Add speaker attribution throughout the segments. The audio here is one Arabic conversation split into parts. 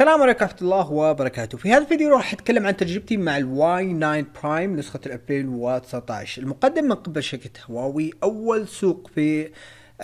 Speaker 1: السلام عليكم ورحمة الله وبركاته، في هذا الفيديو راح اتكلم عن تجربتي مع الواي 9 برايم نسخة 2019 المقدم من قبل شركة هواوي، أول سوق في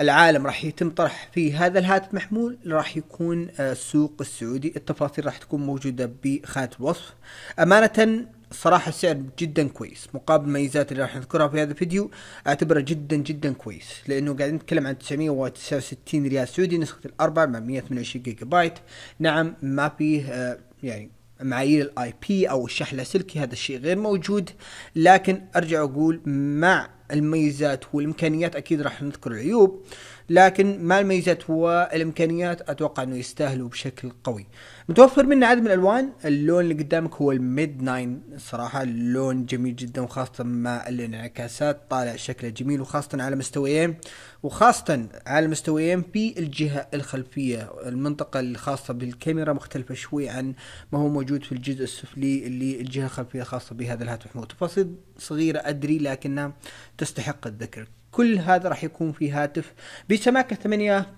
Speaker 1: العالم راح يتم طرح فيه هذا الهاتف المحمول راح يكون السوق آه، السعودي، التفاصيل راح تكون موجودة بخانة الوصف. أمانة صراحه السعر جدا كويس مقابل الميزات اللي راح نذكرها في هذا الفيديو اعتبره جدا جدا كويس لانه قاعدين نتكلم عن 969 ريال سعودي نسخه الاربع مع 128 جيجا بايت نعم ما فيه آه، يعني معايير الاي بي او الشحن اللاسلكي هذا الشيء غير موجود لكن ارجع اقول مع الميزات والامكانيات اكيد راح نذكر العيوب لكن مع الميزات والامكانيات اتوقع انه يستاهلوا بشكل قوي متوفر منه عدد من الالوان اللون اللي قدامك هو الميد ناين صراحه اللون جميل جدا وخاصه مع الانعكاسات طالع شكله جميل وخاصه على مستويين وخاصة على مستوى ام بي الجهة الخلفية المنطقة الخاصة بالكاميرا مختلفة شوي عن ما هو موجود في الجزء السفلي اللي الجهة الخلفية خاصة بهذا الهاتف مو تفاصيل صغيرة أدري لكنها تستحق الذكر كل هذا راح يكون في هاتف بسماكة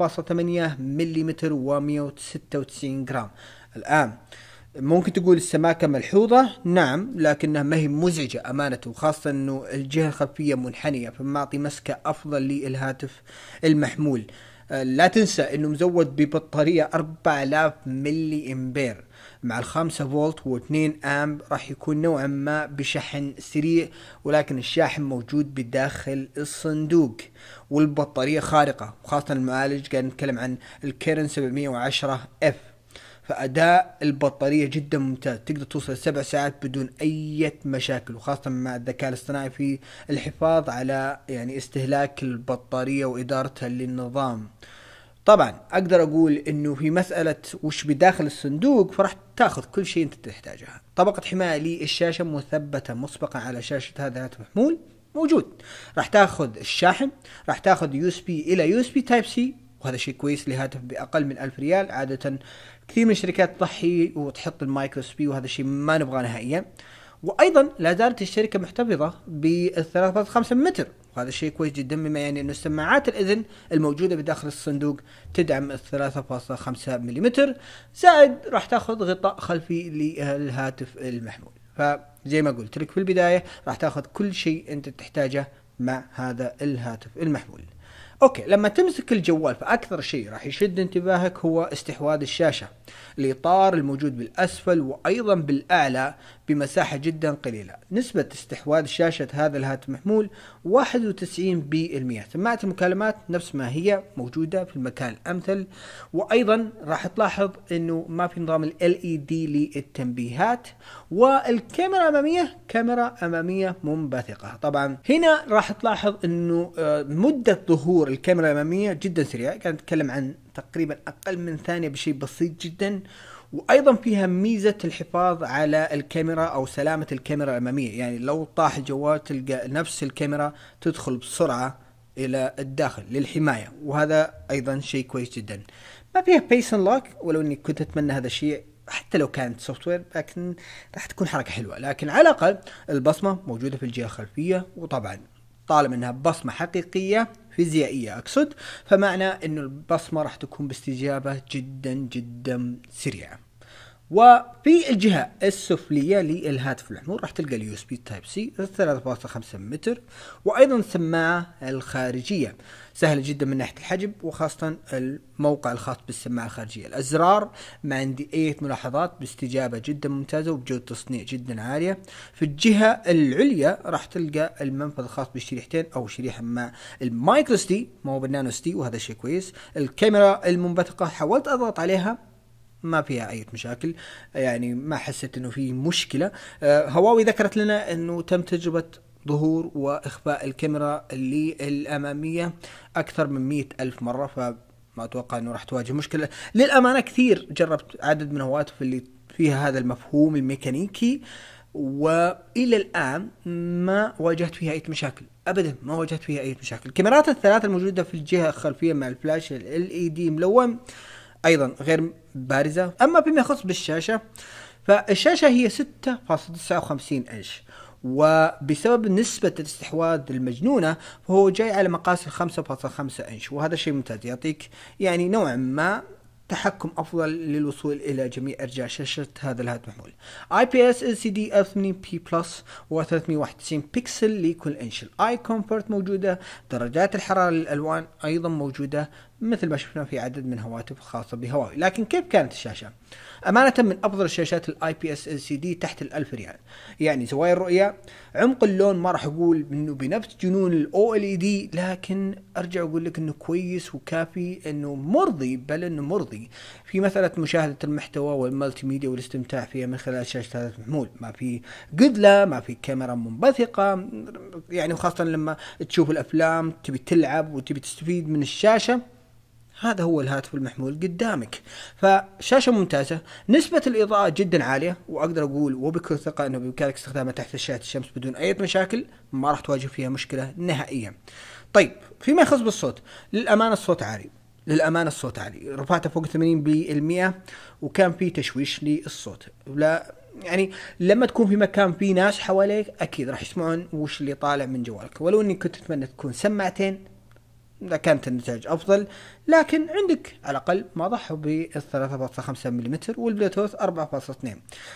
Speaker 1: 8.8 ملم و 196 جرام الآن ممكن تقول السماكة ملحوظة نعم لكنها ما هي مزعجة أمانة وخاصة أنه الجهة الخلفية منحنية فمعطي مسكة أفضل للهاتف المحمول آه، لا تنسى أنه مزود ببطارية 4000 ملي إمبير مع الخمسة فولت و2 أمب راح يكون نوعا ما بشحن سريع ولكن الشاحن موجود بداخل الصندوق والبطارية خارقة وخاصة المعالج قاعد نتكلم عن الكيرن 710 اف فاداء البطاريه جدا ممتاز تقدر توصل لسبع ساعات بدون اي مشاكل وخاصه مع الذكاء الاصطناعي في الحفاظ على يعني استهلاك البطاريه وادارتها للنظام طبعا اقدر اقول انه في مساله وش بداخل الصندوق فراح تاخذ كل شيء انت تحتاجه طبقه حمايه للشاشه مثبته مسبقا على شاشه هذا المحمول موجود راح تاخذ الشاحن راح تاخذ يو اس بي الى يو اس بي تايب سي وهذا شيء كويس لهاتف باقل من 1000 ريال عاده كثير من الشركات تضحي وتحط المايكرو اس بي وهذا الشيء ما نبغاه نهائيا وايضا لا زالت الشركه محتفظه بال 3.5 متر وهذا الشيء كويس جدا بما يعني انه سماعات الاذن الموجوده بداخل الصندوق تدعم ال 3.5 ملم زائد راح تاخذ غطاء خلفي للهاتف المحمول فزي ما قلت لك في البدايه راح تاخذ كل شيء انت تحتاجه مع هذا الهاتف المحمول اوكي لما تمسك الجوال فاكثر شيء راح يشد انتباهك هو استحواذ الشاشه الاطار الموجود بالاسفل وايضا بالاعلى بمساحة جدا قليلة نسبة استحواذ شاشة هذا الهاتف المحمول 91% سماعة المكالمات نفس ما هي موجودة في المكان الأمثل وأيضا راح تلاحظ أنه ما في نظام ال LED للتنبيهات والكاميرا الأمامية كاميرا أمامية منبثقة طبعا هنا راح تلاحظ أنه آه، مدة ظهور الكاميرا الأمامية جدا سريعة كانت نتكلم عن تقريبا أقل من ثانية بشيء بسيط جدا وايضا فيها ميزه الحفاظ على الكاميرا او سلامه الكاميرا الاماميه يعني لو طاح الجوال تلقى نفس الكاميرا تدخل بسرعه الى الداخل للحمايه وهذا ايضا شيء كويس جدا ما فيها فيس لوك ولو اني كنت اتمنى هذا الشيء حتى لو كانت سوفت وير لكن راح تكون حركه حلوه لكن على الاقل البصمه موجوده في الجهه الخلفيه وطبعا طالما انها بصمه حقيقيه فيزيائيه اقصد فمعنى انه البصمه راح تكون باستجابه جدا جدا سريعه وفي الجهة السفلية للهاتف الحمول راح تلقى اليو اس بي تايب سي 3.5 متر وايضا السماعة الخارجية سهلة جدا من ناحية الحجم وخاصة الموقع الخاص بالسماعة الخارجية الازرار ما عندي اي ملاحظات باستجابة جدا ممتازة وبجودة تصنيع جدا عالية في الجهة العليا راح تلقى المنفذ الخاص بالشريحتين او شريحة ما المايكرو ستي ما هو بالنانو ستي وهذا شيء كويس الكاميرا المنبثقة حاولت اضغط عليها ما فيها اي مشاكل يعني ما حسيت انه في مشكله آه، هواوي ذكرت لنا انه تم تجربه ظهور واخفاء الكاميرا اللي الاماميه اكثر من مئة الف مره فما اتوقع انه راح تواجه مشكله للامانه كثير جربت عدد من هواتف اللي فيها هذا المفهوم الميكانيكي والى الان ما واجهت فيها اي مشاكل ابدا ما واجهت فيها اي مشاكل الكاميرات الثلاثه الموجوده في الجهه الخلفيه مع الفلاش ال اي دي ملون ايضا غير بارزه اما بما يخص بالشاشه فالشاشه هي 6.59 انش وبسبب نسبة الاستحواذ المجنونة فهو جاي على مقاس 5.5 انش وهذا شيء ممتاز يعطيك يعني نوعا ما تحكم افضل للوصول الى جميع ارجاء شاشه هذا الهاتف المحمول. اي بي اس ال سي دي 8 بي بلس و391 بكسل لكل انش. الاي كومفورت موجوده، درجات الحراره للالوان ايضا موجوده، مثل ما شفنا في عدد من هواتف خاصة بهواوي لكن كيف كانت الشاشة؟ أمانة من أفضل الشاشات الاي بي اس ال سي دي تحت الألف ريال يعني زوايا الرؤية عمق اللون ما راح أقول أنه بنفس جنون الأو ال اي دي e لكن أرجع أقول لك أنه كويس وكافي أنه مرضي بل أنه مرضي في مسألة مشاهدة المحتوى والمالتي ميديا والاستمتاع فيها من خلال شاشة هذا المحمول ما في قدلة ما في كاميرا منبثقة يعني وخاصة لما تشوف الأفلام تبي تلعب وتبي تستفيد من الشاشة هذا هو الهاتف المحمول قدامك فشاشه ممتازه نسبه الاضاءه جدا عاليه واقدر اقول وبكل ثقه انه بامكانك استخدامها تحت اشعه الشمس بدون اي مشاكل ما راح تواجه فيها مشكله نهائيا طيب فيما يخص بالصوت للامانه الصوت عالي للامانه الصوت عالي رفعته فوق 80% وكان في تشويش للصوت لا يعني لما تكون في مكان في ناس حواليك اكيد راح يسمعون وش اللي طالع من جوالك ولو اني كنت اتمنى تكون سماعتين إذا كانت النتائج أفضل لكن عندك على الأقل ما ضحوا بال 3.5 ملم والبلوتوث 4.2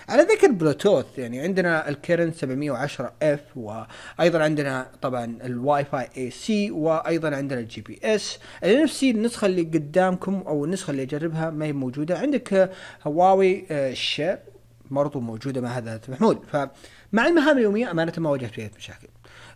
Speaker 1: على ذكر بلوتوث يعني عندنا الكيرن 710 اف وأيضا عندنا طبعا الواي فاي اي سي وأيضا عندنا الجي بي اس ال سي النسخة اللي قدامكم أو النسخة اللي أجربها ما هي موجودة عندك هواوي الشير آه، برضو موجوده مع هذا محمود فمع المهام اليوميه امانه ما واجهت فيها مشاكل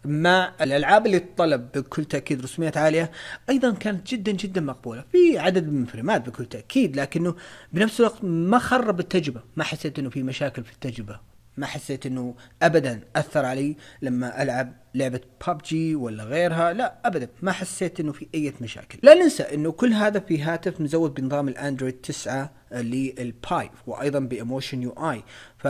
Speaker 1: مع الالعاب اللي تطلب بكل تاكيد رسوميات عاليه ايضا كانت جدا جدا مقبوله في عدد من الفريمات بكل تاكيد لكنه بنفس الوقت ما خرب التجربه ما حسيت انه في مشاكل في التجربه ما حسيت انه ابدا اثر علي لما العب لعبه ببجي ولا غيرها لا ابدا ما حسيت انه في اي مشاكل لا ننسى انه كل هذا في هاتف مزود بنظام الاندرويد 9 للباي وايضا بايموشن يو اي ف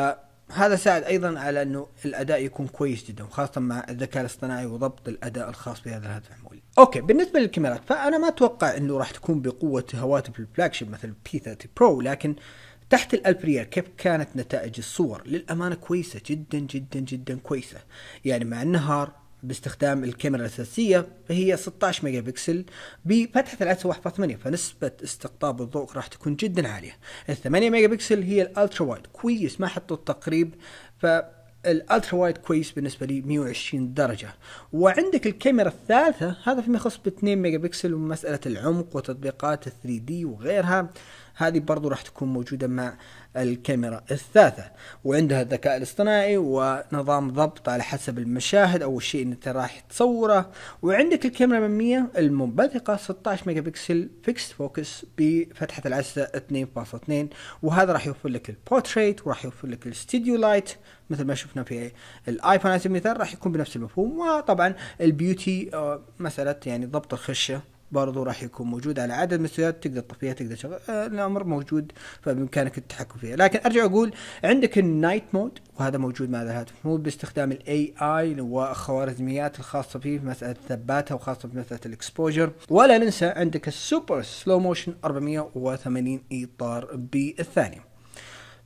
Speaker 1: هذا ساعد ايضا على انه الاداء يكون كويس جدا وخاصه مع الذكاء الاصطناعي وضبط الاداء الخاص بهذا الهاتف المولي اوكي بالنسبه للكاميرات فانا ما اتوقع انه راح تكون بقوه هواتف الفلاج مثل بي 30 برو لكن تحت الألبريير كيف كانت نتائج الصور للأمانة كويسة جدا جدا جدا كويسة يعني مع النهار باستخدام الكاميرا الأساسية فهي 16 ميجا بكسل بفتحة العدسة 1.8 فنسبة استقطاب الضوء راح تكون جدا عالية ال 8 ميجا بكسل هي الألترا وايد كويس ما حطوا التقريب ف الالترا وايد كويس بالنسبه لي 120 درجه وعندك الكاميرا الثالثه هذا فيما يخص ب 2 ميجا بكسل ومساله العمق وتطبيقات ال 3 دي وغيرها هذه برضو راح تكون موجودة مع الكاميرا الثالثة وعندها الذكاء الاصطناعي ونظام ضبط على حسب المشاهد أو الشيء اللي أنت راح تصوره وعندك الكاميرا المامية المنبثقة 16 ميجا بكسل فيكس فوكس بفتحة العدسة 2.2 وهذا راح يوفر لك البورتريت وراح يوفر لك الاستديو لايت مثل ما شفنا في الايفون على سبيل المثال راح يكون بنفس المفهوم وطبعا البيوتي آه، مسألة يعني ضبط الخشة برضو راح يكون موجود على عدد مستويات تقدر تطفيها تقدر تشغل آه، الامر موجود فبامكانك التحكم فيها لكن ارجع اقول عندك النايت مود وهذا موجود مع الهاتف مو باستخدام الاي اي والخوارزميات الخاصه فيه في مساله ثباتها وخاصه في مساله الاكسبوجر ولا ننسى عندك السوبر سلو موشن 480 اطار بالثانيه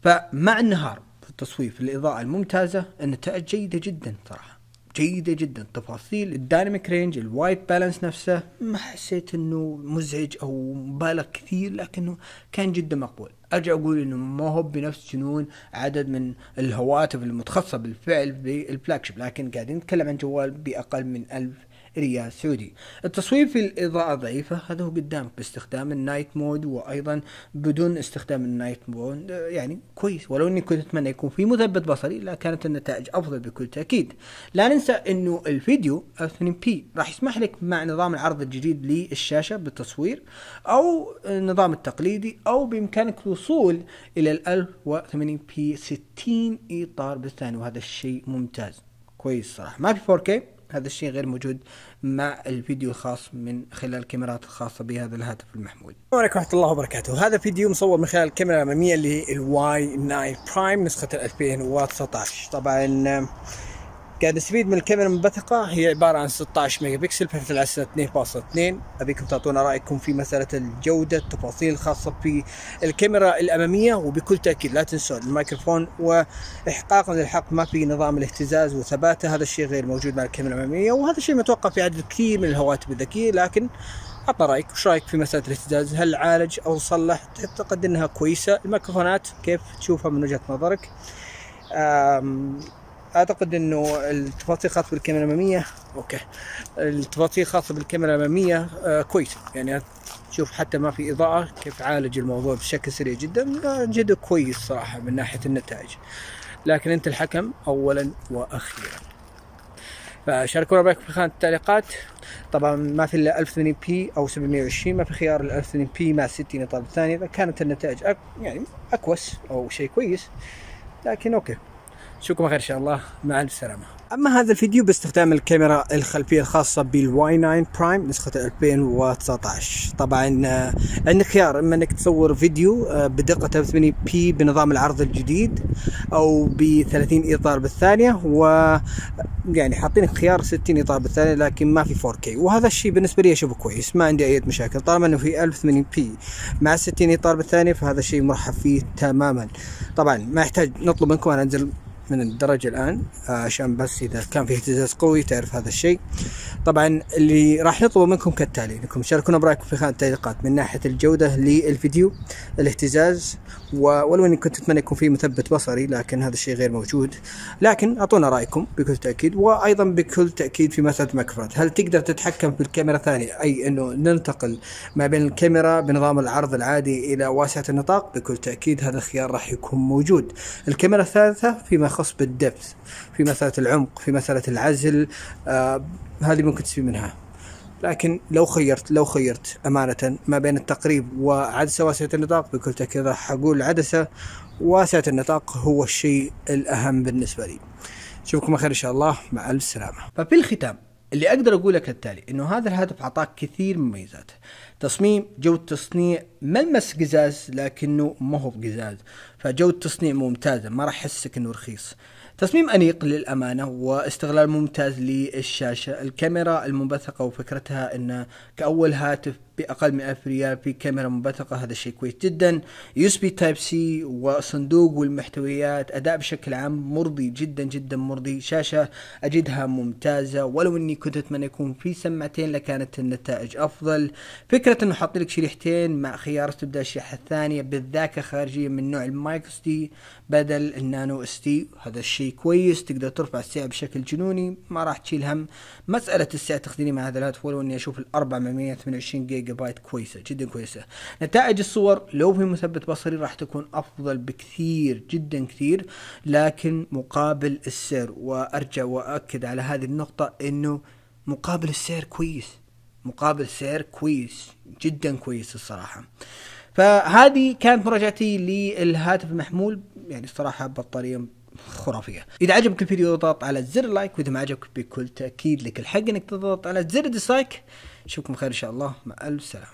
Speaker 1: فمع النهار في التصويف الاضاءه الممتازه النتائج جيده جدا صراحه جيده جدا تفاصيل الدايناميك رينج الوايت بالانس نفسه ما حسيت انه مزعج او مبالغ كثير لكنه كان جدا مقبول ارجع اقول انه ما هو بنفس جنون عدد من الهواتف المتخصصه بالفعل بالفلاج لكن قاعدين نتكلم عن جوال باقل من 1000 ريال سعودي التصويب في الإضاءة ضعيفة هذا هو قدامك باستخدام النايت مود وأيضا بدون استخدام النايت مود يعني كويس ولو أني كنت أتمنى يكون في مثبت بصري لا كانت النتائج أفضل بكل تأكيد لا ننسى أنه الفيديو 2 بي راح يسمح لك مع نظام العرض الجديد للشاشة بالتصوير أو النظام التقليدي أو بإمكانك الوصول إلى ال 1080 بي 60 إطار بالثانية وهذا الشيء ممتاز كويس صراحة ما في 4K هذا الشيء غير موجود مع الفيديو الخاص من خلال الكاميرات الخاصة بهذا الهاتف المحمول السلام عليكم ورحمة الله وبركاته هذا فيديو مصور من خلال الكاميرا الأمامية اللي هي الواي 9 برايم نسخة 2019 طبعا قاعد نستفيد من الكاميرا المنبثقة هي عبارة عن 16 ميجا بكسل بحث العدسة 2.2 أبيكم تعطونا رأيكم في مسألة الجودة التفاصيل الخاصة في الكاميرا الأمامية وبكل تأكيد لا تنسوا الميكروفون وإحقاقا للحق ما في نظام الاهتزاز وثباته هذا الشيء غير موجود مع الكاميرا الأمامية وهذا الشيء متوقع في عدد كثير من الهواتف الذكية لكن عطنا رايك وش رايك في مساله الاهتزاز هل عالج او صلح تعتقد انها كويسه الميكروفونات كيف تشوفها من وجهه نظرك اعتقد انه التفاصيل الخاصه بالكاميرا الاماميه اوكي التفاصيل الخاصه بالكاميرا الاماميه آه كويسه يعني شوف حتى ما في اضاءه كيف عالج الموضوع بشكل سريع جدا جدا كويس صراحه من ناحيه النتائج لكن انت الحكم اولا واخيرا فشاركونا رايكم في خانه التعليقات طبعا ما في الا 1080 بي او 720 ما في خيار ال 1080 بي مع 60 اطار ثانيه اذا كانت النتائج أك... يعني اكوس او شيء كويس لكن اوكي اشوفكم خير ان شاء الله مع السلامه اما هذا الفيديو باستخدام الكاميرا الخلفيه الخاصه بالواي 9 برايم نسخه 2019 طبعا آه، عندك خيار اما انك تصور فيديو آه، بدقه 1080 بي بنظام العرض الجديد او ب 30 اطار بالثانيه و يعني حاطين خيار 60 اطار بالثانيه لكن ما في 4K وهذا الشيء بالنسبه لي اشوفه كويس ما عندي اي مشاكل طالما انه في 1080 بي مع 60 اطار بالثانيه فهذا الشيء مرحب فيه تماما طبعا ما يحتاج نطلب منكم انا انزل من الدرجة الآن آه، عشان بس إذا كان في اهتزاز قوي تعرف هذا الشيء طبعا اللي راح نطلبه منكم كالتالي أنكم تشاركونا برأيكم في خانة التعليقات من ناحية الجودة للفيديو الاهتزاز ولو أني كنت أتمنى يكون في مثبت بصري لكن هذا الشيء غير موجود لكن أعطونا رأيكم بكل تأكيد وأيضا بكل تأكيد في مسألة الميكروفونات هل تقدر تتحكم في الكاميرا ثانية أي أنه ننتقل ما بين الكاميرا بنظام العرض العادي إلى واسعة النطاق بكل تأكيد هذا الخيار راح يكون موجود الكاميرا الثالثة فيما يتشخص بالدبس في مساله العمق في مساله العزل آه هذه ممكن تسوي منها لكن لو خيرت لو خيرت أمانة ما بين التقريب وعدسة واسعة النطاق بكل تأكيد حقول عدسة واسعة النطاق هو الشيء الأهم بالنسبة لي أشوفكم خير إن شاء الله مع السلامة ففي الختام اللي اقدر اقول لك التالي انه هذا الهاتف اعطاك كثير من مميزاته تصميم جو تصنيع ملمس قزاز لكنه ما هو بقزاز فجو تصنيع ممتازة ما راح احسك انه رخيص تصميم أنيق للأمانة واستغلال ممتاز للشاشة الكاميرا المنبثقة وفكرتها أنه كأول هاتف باقل من 1000 ريال في كاميرا منبثقه هذا شيء كويس جدا يو اس بي تايب سي وصندوق والمحتويات اداء بشكل عام مرضي جدا جدا مرضي شاشه اجدها ممتازه ولو اني كنت اتمنى يكون في سماعتين لكانت النتائج افضل فكره انه حاط لك شريحتين مع خيار تبدا الشريحه الثانيه بالذاكره الخارجيه من نوع المايكرو اس دي بدل النانو اس دي هذا الشيء كويس تقدر ترفع السعر بشكل جنوني ما راح تشيل هم مساله السعر تخديني مع هذا الهاتف ولو اني اشوف ال 428 جيجا جيجا بايت كويسه جدا كويسه نتائج الصور لو في مثبت بصري راح تكون افضل بكثير جدا كثير لكن مقابل السعر وارجع واكد على هذه النقطه انه مقابل السعر كويس مقابل سعر كويس جدا كويس الصراحة فهذه كانت مراجعتي للهاتف المحمول يعني الصراحة بطارية خرافيه اذا عجبك الفيديو اضغط على زر لايك واذا ما عجبك بكل تاكيد لك الحق انك تضغط على زر ديسلايك اشوفكم خير ان شاء الله مع الف سلامه